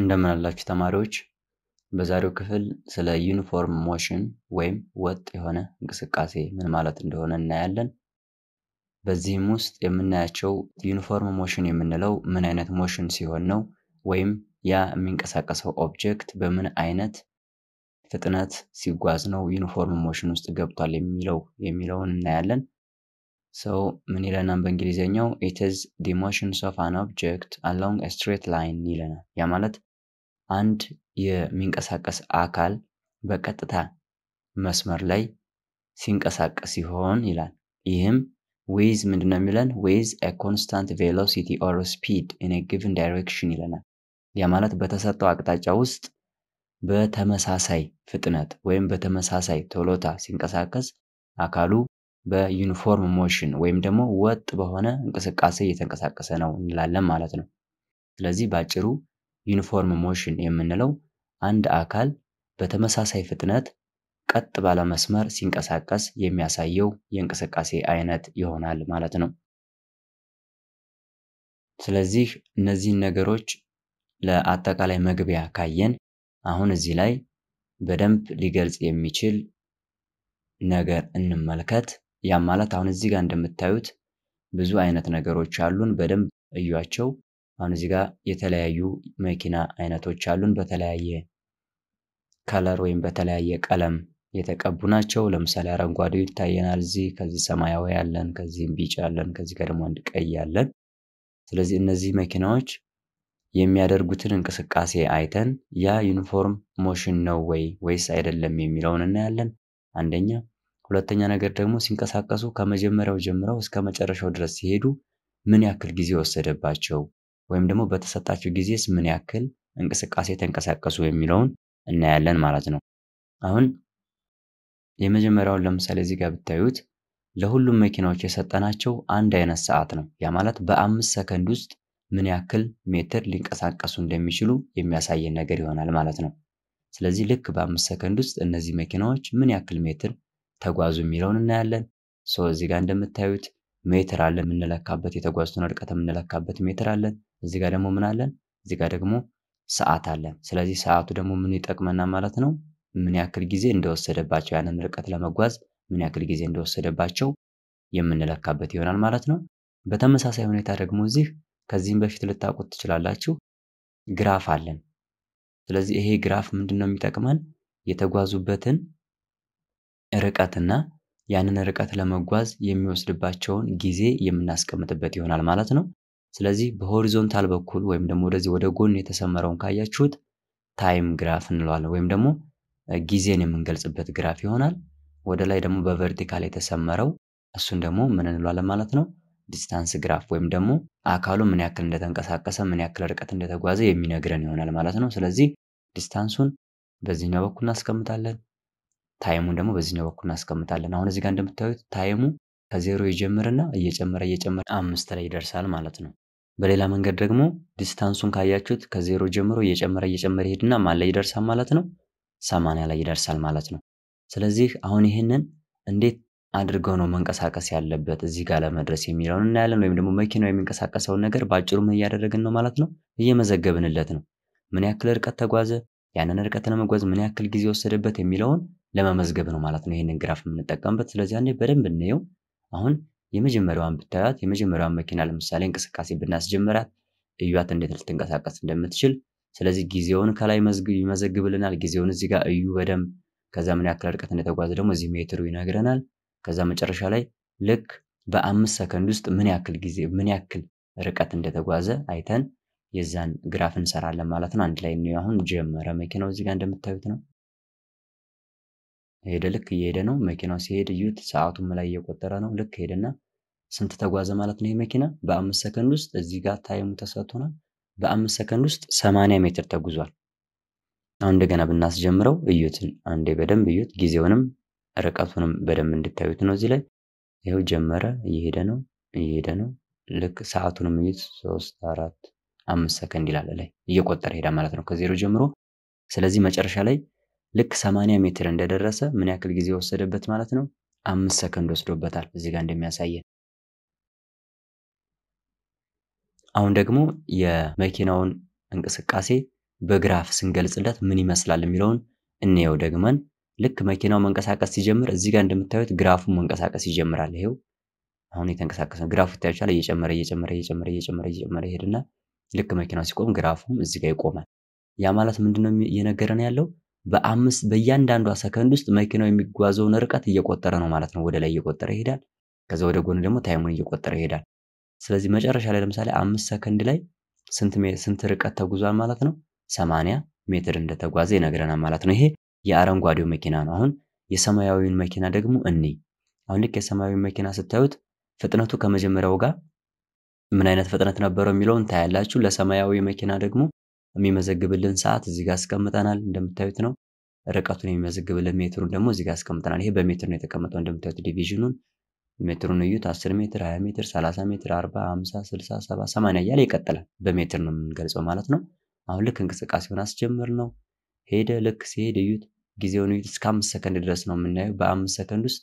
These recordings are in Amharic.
እንደምን አላችሁ ተማሪዎች። በዛሬው ክፍል ስለ ዩኒፎርም ሞሽን ወይም ወጥ የሆነ እንቅስቃሴ ምን ማለት እንደሆነ እናያለን። በዚህም ውስጥ የምናያቸው ዩኒፎርም ሞሽን የምንለው ምን አይነት ሞሽን ሲሆን ነው፣ ወይም ያ የሚንቀሳቀሰው ኦብጀክት በምን አይነት ፍጥነት ሲጓዝ ነው ዩኒፎርም ሞሽን ውስጥ ገብቷል የሚለው የሚለውን እናያለን። ሰው ምን ይለናል? በእንግሊዝኛው ኢትዝ ዲ ኦፍ አን ኦብጀክት አሎንግ ስትሬት ላይን ይለናል። ያ ማለት አንድ የሚንቀሳቀስ አካል በቀጥታ መስመር ላይ ሲንቀሳቀስ ሲሆን ይላል። ይህም ዌዝ ምንድን ነው የሚለን? ዊዝ ኮንስታንት ቬሎሲቲ ኦር ስፒድ ኢን ጊቭን ዳይሬክሽን ይለናል። ያ ማለት በተሰጠው አቅጣጫ ውስጥ በተመሳሳይ ፍጥነት ወይም በተመሳሳይ ቶሎታ ሲንቀሳቀስ አካሉ በዩኒፎርም ሞሽን ወይም ደግሞ ወጥ በሆነ እንቅስቃሴ እየተንቀሳቀሰ ነው እንላለን ማለት ነው። ስለዚህ ባጭሩ ዩኒፎርም ሞሽን የምንለው አንድ አካል በተመሳሳይ ፍጥነት ቀጥ ባለ መስመር ሲንቀሳቀስ የሚያሳየው የእንቅስቃሴ አይነት ይሆናል ማለት ነው። ስለዚህ እነዚህን ነገሮች ለአጠቃላይ መግቢያ ካየን አሁን እዚህ ላይ በደንብ ሊገልጽ የሚችል ነገር እንመልከት። ያም ማለት አሁን እዚህ ጋር እንደምታዩት ብዙ አይነት ነገሮች አሉን። በደንብ እዩዋቸው። አሁን እዚህ ጋር የተለያዩ መኪና አይነቶች አሉን። በተለያየ ከለር ወይም በተለያየ ቀለም የተቀቡ ናቸው። ለምሳሌ አረንጓዴው ይታየናል እዚህ፣ ከዚህ ሰማያዊ ያለን፣ ከዚህም ቢጫ ያለን፣ ከዚህ ጋር ደግሞ አንድ ቀይ ያለን። ስለዚህ እነዚህ መኪናዎች የሚያደርጉትን እንቅስቃሴ አይተን ያ ዩኒፎርም ሞሽን ነው ወይ ወይስ አይደለም የሚለውን እናያለን። አንደኛ። ሁለተኛ ነገር ደግሞ ሲንቀሳቀሱ ከመጀመሪያው ጀምረው እስከ መጨረሻው ድረስ ሲሄዱ ምን ያክል ጊዜ ወሰደባቸው ወይም ደግሞ በተሰጣቸው ጊዜስ ምን ያክል እንቅስቃሴ ተንቀሳቀሱ የሚለውን እናያለን ማለት ነው። አሁን የመጀመሪያውን ለምሳሌ እዚህ ጋር ብታዩት ለሁሉም መኪናዎች የሰጠናቸው አንድ አይነት ሰዓት ነው። ያ ማለት በአምስት ሰከንድ ውስጥ ምን ያክል ሜትር ሊንቀሳቀሱ እንደሚችሉ የሚያሳየን ነገር ይሆናል ማለት ነው። ስለዚህ ልክ በአምስት ሰከንድ ውስጥ እነዚህ መኪናዎች ምን ያክል ሜትር ተጓዙ የሚለውን እናያለን። ሶ እዚህ ጋር እንደምታዩት ሜትር አለ የምንለካበት የተጓዙትን ርቀት የምንለካበት ሜትር አለን። እዚህ ጋር ደግሞ ምን አለን? እዚህ ጋር ደግሞ ሰዓት አለን። ስለዚህ ሰዓቱ ደግሞ ምን ይጠቅመናል ማለት ነው? ምን ያክል ጊዜ እንደወሰደባቸው ያንን ርቀት ለመጓዝ ምን ያክል ጊዜ እንደወሰደባቸው የምንለካበት ይሆናል ማለት ነው። በተመሳሳይ ሁኔታ ደግሞ እዚህ ከዚህም በፊት ልታውቁት ትችላላችሁ፣ ግራፍ አለን። ስለዚህ ይሄ ግራፍ ምንድን ነው የሚጠቅመን? የተጓዙበትን ርቀትና ያንን ርቀት ለመጓዝ የሚወስድባቸውን ጊዜ የምናስቀምጥበት ይሆናል ማለት ነው። ስለዚህ በሆሪዞንታል በኩል ወይም ደግሞ ወደዚህ ወደ ጎን የተሰመረውን ካያችሁት ታይም ግራፍ እንለዋለን ወይም ደግሞ ጊዜን የምንገልጽበት ግራፍ ይሆናል። ወደ ላይ ደግሞ በቨርቲካል የተሰመረው እሱን ደግሞ ምን እንለዋለን ማለት ነው? ዲስታንስ ግራፍ ወይም ደግሞ አካሉ ምን ያክል እንደተንቀሳቀሰ ምን ያክል ርቀት እንደተጓዘ የሚነግረን ይሆናል ማለት ነው። ስለዚህ ዲስታንሱን በዚህኛው በኩል እናስቀምጣለን። ታይሙን ደግሞ በዚህኛው በኩል እናስቀምጣለን። አሁን እዚህ ጋር እንደምታዩት ታይሙ ከዜሮ ይጀምርና እየጨመረ እየጨመረ አምስት ላይ ይደርሳል ማለት ነው። በሌላ መንገድ ደግሞ ዲስታንሱን ካያችሁት ከዜሮ ጀምሮ እየጨመረ እየጨመረ ይሄድና ማን ላይ ይደርሳል ማለት ነው? ሰማንያ ላይ ይደርሳል ማለት ነው። ስለዚህ አሁን ይህንን እንዴት አድርገው ነው መንቀሳቀስ ያለበት እዚህ ጋር ለመድረስ የሚለውን እናያለን። ወይም ደግሞ መኪናው የሚንቀሳቀሰውን ነገር በአጭሩ ምን እያደረግን ነው ማለት ነው? እየመዘገብንለት ነው። ምን ያክል ርቀት ተጓዘ፣ ያንን ርቀት ለመጓዝ ምን ያክል ጊዜ ወሰደበት የሚለውን ለመመዝገብ ነው ማለት ነው ይህንን ግራፍ የምንጠቀምበት። ስለዚህ አንዴ በደንብ እንየው። አሁን የመጀመሪያዋን ብታያት የመጀመሪያዋን መኪና ለምሳሌ እንቅስቃሴ ብናስጀምራት እዩዋት እንዴት ልትንቀሳቀስ እንደምትችል። ስለዚህ ጊዜውን ከላይ ይመዘግብልናል። ጊዜውን እዚህ ጋር እዩ በደንብ ከዛ ምን ያክል ርቀት እንደተጓዘ ደግሞ እዚህ ሜትሩ ይነግረናል። ከዛ መጨረሻ ላይ ልክ በአምስት ሰከንድ ውስጥ ምን ያክል ጊዜ ምን ያክል ርቀት እንደተጓዘ አይተን የዛን ግራፍ እንሰራለን ማለት ነው። አንድ ላይ አሁን ጀመረ መኪናው እዚህ ጋር እንደምታዩት ነው። ሄደ። ልክ እየሄደ ነው። መኪናው ሲሄድ እዩት። ሰዓቱም ላይ እየቆጠረ ነው። ልክ ሄደና ስንት ተጓዘ ማለት ነው? ይህ መኪና በአምስት ሰከንድ ውስጥ እዚህ ጋር ታይሙ ተሰጥቶናል። በአምስት ሰከንድ ውስጥ ሰማንያ ሜትር ተጉዟል። አሁን እንደገና ብናስጀምረው እዩትን አንዴ በደንብ እዩት። ጊዜውንም ርቀቱንም በደንብ እንድታዩት ነው። እዚህ ላይ ይኸው ጀመረ፣ እየሄደ ነው፣ እየሄደ ነው። ልክ ሰዓቱንም እዩት። ሶስት አራት አምስት ሰከንድ ይላል ላይ እየቆጠረ ሄዳ ማለት ነው ከዜሮ ጀምሮ። ስለዚህ መጨረሻ ላይ ልክ 80 ሜትር እንደደረሰ ምን ያክል ጊዜ ወሰደበት ማለት ነው? አምስት ሰከንድ ወስዶበታል እዚህ ጋር እንደሚያሳየን። አሁን ደግሞ የመኪናውን እንቅስቃሴ በግራፍ ስንገልጽለት ምን ይመስላል የሚለውን እንየው ደግመን። ልክ መኪናው መንቀሳቀስ ሲጀምር እዚህ ጋር እንደምታዩት ግራፉ መንቀሳቀስ ይጀምራል። ይሄው አሁን የተንቀሳቀሰ ግራፉ ይታያችኋል። እየጨመረ እየጨመረ እየጨመረ እየጨመረ እየጨመረ ይሄድና ልክ መኪናው ሲቆም ግራፉም እዚህ ጋር ይቆማል። ያ ማለት ምንድነው እየነገረን ያለው በአምስት በእያንዳንዷ ሰከንድ ውስጥ መኪናው የሚጓዘውን ርቀት እየቆጠረ ነው ማለት ነው። ወደ ላይ እየቆጠረ ይሄዳል። ከዛ ወደ ጎን ደግሞ ታይሙን እየቆጠረ ይሄዳል። ስለዚህ መጨረሻ ላይ ለምሳሌ አምስት ሰከንድ ላይ ስንት ርቀት ተጉዟል ማለት ነው? ሰማንያ ሜትር እንደተጓዘ ይነግረናል ማለት ነው። ይሄ የአረንጓዴው መኪና ነው። አሁን የሰማያዊውን መኪና ደግሞ እኔ አሁን ልክ የሰማያዊ መኪና ስታዩት ፍጥነቱ ከመጀመሪያው ጋር ምን አይነት ፍጥነት ነበረው የሚለውን ታያላችሁ። ለሰማያዊ መኪና ደግሞ የሚመዘግብልን ሰዓት እዚህ ጋር አስቀምጠናል። እንደምታዩት ነው። ርቀቱን የሚመዘግብልን ሜትሩን ደግሞ እዚህ ጋር አስቀምጠናል። ይሄ በሜትር ነው የተቀመጠው። እንደምታዩት ዲቪዥኑን ሜትሩን እዩት። 10 ሜትር፣ 20 ሜትር፣ 30 ሜትር፣ 40፣ 50፣ 60፣ 70፣ 80 እያለ ይቀጥላል። በሜትር ነው የምንገልጸው ማለት ነው። አሁን ልክ እንቅስቃሴውን አስጀምር ነው ሄደ። ልክ ሲሄድ እዩት፣ ጊዜውን እዩት። እስከ አምስት ሰከንድ ድረስ ነው የምናየው። በአምስት ሰከንድ ውስጥ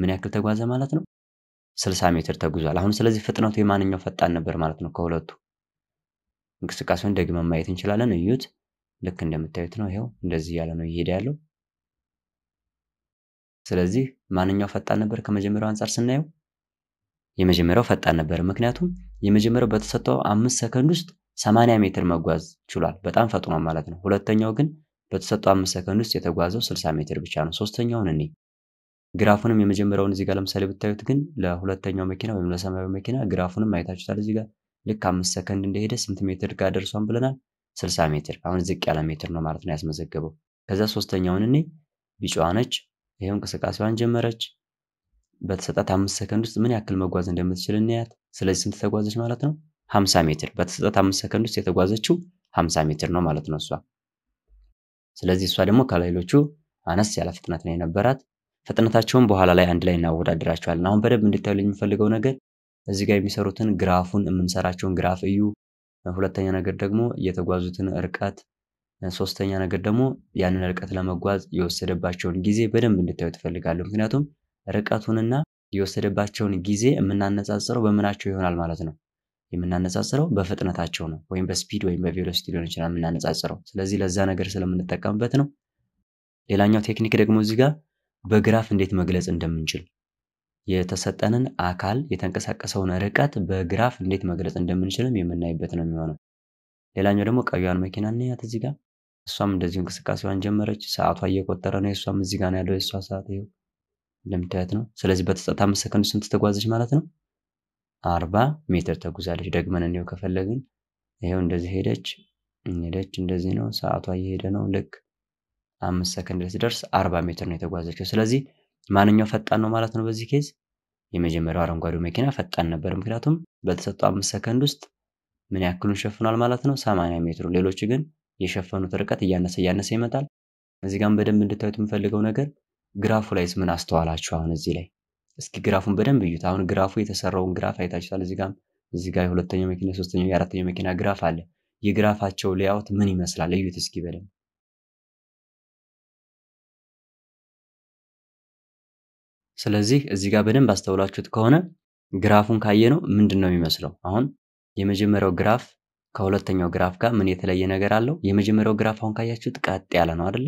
ምን ያክል ተጓዘ ማለት ነው? 60 ሜትር ተጉዟል። አሁን ስለዚህ ፍጥነቱ የማንኛው ፈጣን ነበር ማለት ነው ከሁለቱ እንቅስቃሴውን ደግመን ማየት እንችላለን። እዩት። ልክ እንደምታዩት ነው። ይኸው እንደዚህ ያለ ነው እየሄደ ያለው። ስለዚህ ማንኛው ፈጣን ነበር ከመጀመሪያው አንጻር ስናየው? የመጀመሪያው ፈጣን ነበር። ምክንያቱም የመጀመሪያው በተሰጠው አምስት ሰከንድ ውስጥ ሰማንያ ሜትር መጓዝ ችሏል። በጣም ፈጥኖ ማለት ነው። ሁለተኛው ግን በተሰጠው አምስት ሰከንድ ውስጥ የተጓዘው 60 ሜትር ብቻ ነው። ሶስተኛውን እኔ ግራፉንም የመጀመሪያውን እዚህ ጋር ለምሳሌ ብታዩት ግን ለሁለተኛው መኪና ወይም ለሰማያዊ መኪና ግራፉንም አይታችሁታል እዚህ ጋር ልክ አምስት ሰከንድ እንደሄደ ስንት ሜትር ጋር ደርሷን ብለናል? ስልሳ ሜትር። አሁን ዝቅ ያለ ሜትር ነው ማለት ነው ያስመዘገበው። ከዛ ሶስተኛውን እኔ ቢጫዋ ነች፣ ይኸው እንቅስቃሴዋን ጀመረች። በተሰጣት አምስት ሰከንድ ውስጥ ምን ያክል መጓዝ እንደምትችል እናያት። ስለዚህ ስንት ተጓዘች ማለት ነው? ሀምሳ ሜትር። በተሰጣት አምስት ሰከንድ ውስጥ የተጓዘችው ሀምሳ ሜትር ነው ማለት ነው እሷ። ስለዚህ እሷ ደግሞ ከሌሎቹ አነስ ያለ ፍጥነት ነው የነበራት። ፍጥነታቸውን በኋላ ላይ አንድ ላይ እናወዳደራቸዋለን። አሁን በደንብ እንድታዩ የሚፈልገው ነገር እዚህ ጋር የሚሰሩትን ግራፉን የምንሰራቸውን ግራፍ እዩ። ሁለተኛ ነገር ደግሞ የተጓዙትን ርቀት፣ ሶስተኛ ነገር ደግሞ ያንን ርቀት ለመጓዝ የወሰደባቸውን ጊዜ በደንብ እንድታዩ ትፈልጋለሁ። ምክንያቱም ርቀቱንና የወሰደባቸውን ጊዜ የምናነጻጽረው በምናቸው ይሆናል ማለት ነው። የምናነጻጽረው በፍጥነታቸው ነው፣ ወይም በስፒድ ወይም በቬሎሲቲ ሊሆን ይችላል የምናነጻጽረው። ስለዚህ ለዛ ነገር ስለምንጠቀምበት ነው። ሌላኛው ቴክኒክ ደግሞ እዚህ ጋር በግራፍ እንዴት መግለጽ እንደምንችል የተሰጠንን አካል የተንቀሳቀሰውን ርቀት በግራፍ እንዴት መግለጽ እንደምንችልም የምናይበት ነው የሚሆነው። ሌላኛው ደግሞ ቀዩዋን መኪና እንያት እዚህ ጋር እሷም እንደዚሁ እንቅስቃሴዋን ጀመረች። ሰዓቷ እየቆጠረ ነው። የእሷም እዚህ ጋር ነው ያለው። የእሷ ሰዓት ይኸው እንደምታያት ነው። ስለዚህ በተሰጣት አምስት ሰከንድ ስንት ተጓዘች ማለት ነው? አርባ ሜትር ተጉዛለች። ደግመን እንየው ከፈለግን ይኸው እንደዚህ ሄደች ሄደች፣ እንደዚህ ነው። ሰዓቷ እየሄደ ነው። ልክ አምስት ሰከንድ ስደርስ አርባ ሜትር ነው የተጓዘችው። ስለዚህ ማንኛው ፈጣን ነው ማለት ነው በዚህ ኬዝ የመጀመሪያው አረንጓዴው መኪና ፈጣን ነበር ምክንያቱም በተሰጡ አምስት ሰከንድ ውስጥ ምን ያክሉን ሸፍኗል ማለት ነው ሰማንያ ሜትሩ ሌሎች ግን የሸፈኑት ርቀት እያነሰ እያነሰ ይመጣል እዚህ ጋም በደንብ እንድታዩት የምፈልገው ነገር ግራፉ ላይስ ምን አስተዋላችሁ አሁን እዚህ ላይ እስኪ ግራፉን በደንብ እዩት አሁን ግራፉ የተሰራውን ግራፍ አይታችኋል እዚህ ጋም እዚህ ጋር የሁለተኛው መኪና የሶስተኛው የአራተኛው መኪና ግራፍ አለ የግራፋቸው ሌያውት ምን ይመስላል እዩት እስኪ በደንብ ስለዚህ እዚህ ጋር በደንብ አስተውላችሁት ከሆነ ግራፉን ካየ ነው ምንድን ነው የሚመስለው? አሁን የመጀመሪያው ግራፍ ከሁለተኛው ግራፍ ጋር ምን የተለየ ነገር አለው? የመጀመሪያው ግራፍ አሁን ካያችሁት ቀጥ ያለ ነው አይደለ?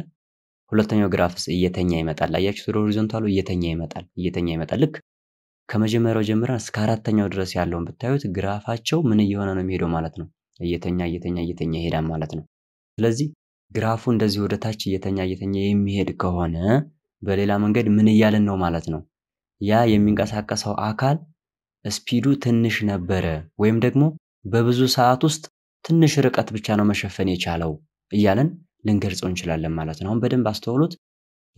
ሁለተኛው ግራፍስ እየተኛ ይመጣል። አያችሁት? ወደ ሆሪዞንታሉ እየተኛ ይመጣል፣ እየተኛ ይመጣል። ልክ ከመጀመሪያው ጀምረን እስከ አራተኛው ድረስ ያለውን ብታዩት ግራፋቸው ምን እየሆነ ነው የሚሄደው ማለት ነው። እየተኛ እየተኛ እየተኛ ይሄዳል ማለት ነው። ስለዚህ ግራፉ እንደዚህ ወደ ታች እየተኛ እየተኛ የሚሄድ ከሆነ በሌላ መንገድ ምን እያልን ነው ማለት ነው? ያ የሚንቀሳቀሰው አካል ስፒዱ ትንሽ ነበረ ወይም ደግሞ በብዙ ሰዓት ውስጥ ትንሽ ርቀት ብቻ ነው መሸፈን የቻለው እያለን ልንገልጸው እንችላለን ማለት ነው። አሁን በደንብ አስተውሉት።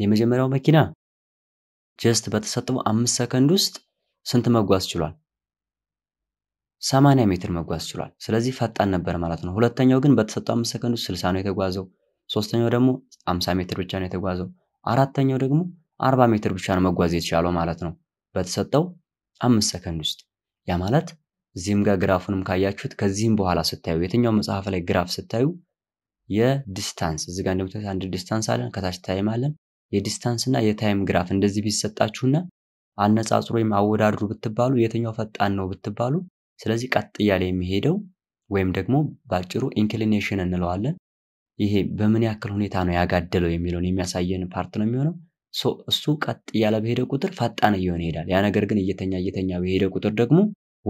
የመጀመሪያው መኪና ጀስት በተሰጠው አምስት ሰከንድ ውስጥ ስንት መጓዝ ችሏል? ሰማንያ ሜትር መጓዝ ችሏል። ስለዚህ ፈጣን ነበር ማለት ነው። ሁለተኛው ግን በተሰጠው አምስት ሰከንድ ውስጥ ስልሳ ነው የተጓዘው። ሶስተኛው ደግሞ አምሳ ሜትር ብቻ ነው የተጓዘው። አራተኛው ደግሞ አርባ ሜትር ብቻ ነው መጓዝ የተቻለው ማለት ነው በተሰጠው አምስት ሰከንድ ውስጥ። ያ ማለት እዚህም ጋር ግራፉንም ካያችሁት ከዚህም በኋላ ስታዩ የትኛው መጽሐፍ ላይ ግራፍ ስታዩ የዲስታንስ እዚህ ጋር እንደምታዩት አንድ ዲስታንስ አለን፣ ከታች ታይም አለን። የዲስታንስ እና የታይም ግራፍ እንደዚህ ቢሰጣችሁና አነጻጽሮ ወይም አወዳድሩ ብትባሉ የትኛው ፈጣን ነው ብትባሉ፣ ስለዚህ ቀጥ እያለ የሚሄደው ወይም ደግሞ ባጭሩ ኢንክሊኔሽን እንለዋለን ይሄ በምን ያክል ሁኔታ ነው ያጋደለው የሚለውን የሚያሳየን ፓርት ነው የሚሆነው። እሱ ቀጥ እያለ በሄደ ቁጥር ፈጣን እየሆነ ይሄዳል። ያ ነገር ግን እየተኛ እየተኛ በሄደ ቁጥር ደግሞ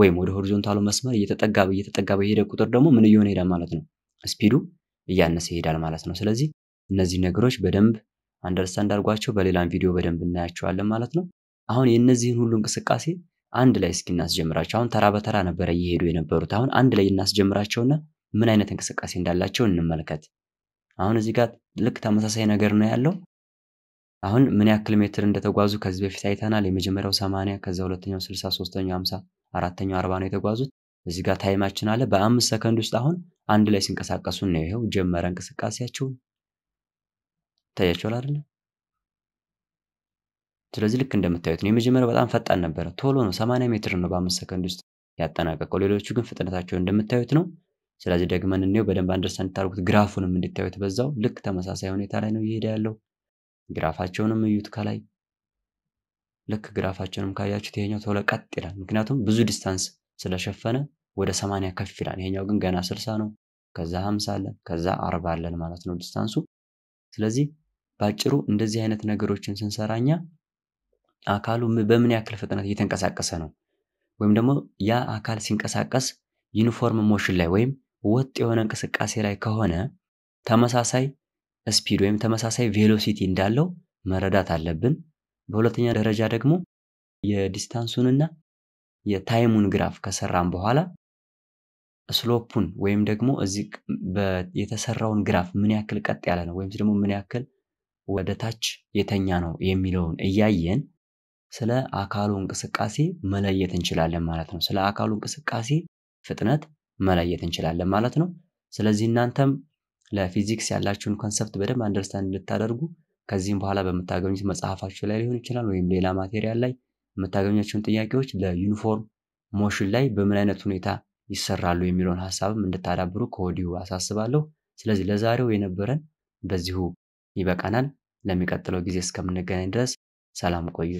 ወይም ወደ ሆሪዞንታሉ መስመር እየተጠጋ እየተጠጋ በሄደ ቁጥር ደግሞ ምን እየሆነ ይሄዳል ማለት ነው? ስፒዱ እያነሰ ይሄዳል ማለት ነው። ስለዚህ እነዚህ ነገሮች በደንብ አንደርስታንድ አድርጓቸው በሌላም ቪዲዮ በደንብ እናያቸዋለን ማለት ነው። አሁን የእነዚህን ሁሉ እንቅስቃሴ አንድ ላይ እስኪ እናስጀምራቸው። አሁን ተራ በተራ ነበረ እየሄዱ የነበሩት። አሁን አንድ ላይ እናስጀምራቸውና ምን አይነት እንቅስቃሴ እንዳላቸው እንመልከት። አሁን እዚህ ጋር ልክ ተመሳሳይ ነገር ነው ያለው። አሁን ምን ያክል ሜትር እንደተጓዙ ከዚህ በፊት አይተናል። የመጀመሪያው 80 ከዛ ሁለተኛው 60 ሶስተኛው 50 አራተኛው 40 ነው የተጓዙት። እዚህ ጋር ታይማችን አለ። በአምስት ሰከንድ ውስጥ አሁን አንድ ላይ ሲንቀሳቀሱ ነው። ይሄው ጀመረ እንቅስቃሴያቸውን ታያቸዋል አይደል? ስለዚህ ልክ እንደምታዩት ነው። የመጀመሪያው በጣም ፈጣን ነበረ፣ ቶሎ ነው። 80 ሜትር ነው በአምስት ሰከንድ ውስጥ ያጠናቀቀው። ሌሎቹ ግን ፍጥነታቸው እንደምታዩት ነው። ስለዚህ ደግመን እንየው በደንብ አንደርስታንድ ታርጉት። ግራፉንም እንድታዩት በዛው ልክ ተመሳሳይ ሁኔታ ላይ ነው እየሄደ ያለው። ግራፋቸውንም እዩት ከላይ ልክ ግራፋቸውንም ካያችሁ ይሄኛው ቶሎ ቀጥ ይላል። ምክንያቱም ብዙ ዲስታንስ ስለሸፈነ ወደ ሰማንያ ከፍ ይላል። ይሄኛው ግን ገና ስልሳ ነው። ከዛ ሀምሳ አለን፣ ከዛ አርባ አለን ማለት ነው ዲስታንሱ። ስለዚህ በአጭሩ እንደዚህ አይነት ነገሮችን ስንሰራኛ አካሉ በምን ያክል ፍጥነት እየተንቀሳቀሰ ነው ወይም ደግሞ ያ አካል ሲንቀሳቀስ ዩኒፎርም ሞሽን ላይ ወይም ወጥ የሆነ እንቅስቃሴ ላይ ከሆነ ተመሳሳይ ስፒድ ወይም ተመሳሳይ ቬሎሲቲ እንዳለው መረዳት አለብን። በሁለተኛ ደረጃ ደግሞ የዲስታንሱንና የታይሙን ግራፍ ከሰራን በኋላ ስሎፑን ወይም ደግሞ እዚህ የተሰራውን ግራፍ ምን ያክል ቀጥ ያለ ነው ወይም ደግሞ ምን ያክል ወደ ታች የተኛ ነው የሚለውን እያየን ስለ አካሉ እንቅስቃሴ መለየት እንችላለን ማለት ነው። ስለ አካሉ እንቅስቃሴ ፍጥነት መለየት እንችላለን ማለት ነው። ስለዚህ እናንተም ለፊዚክስ ያላችሁን ኮንሰፕት በደንብ አንደርስታንድ እንድታደርጉ ከዚህም በኋላ በምታገኙት መጽሐፋችሁ ላይ ሊሆን ይችላል ወይም ሌላ ማቴሪያል ላይ የምታገኛቸውን ጥያቄዎች ለዩኒፎርም ሞሽን ላይ በምን አይነት ሁኔታ ይሰራሉ የሚለውን ሀሳብም እንድታዳብሩ ከወዲሁ አሳስባለሁ። ስለዚህ ለዛሬው የነበረን በዚሁ ይበቃናል። ለሚቀጥለው ጊዜ እስከምንገናኝ ድረስ ሰላም ቆዩ።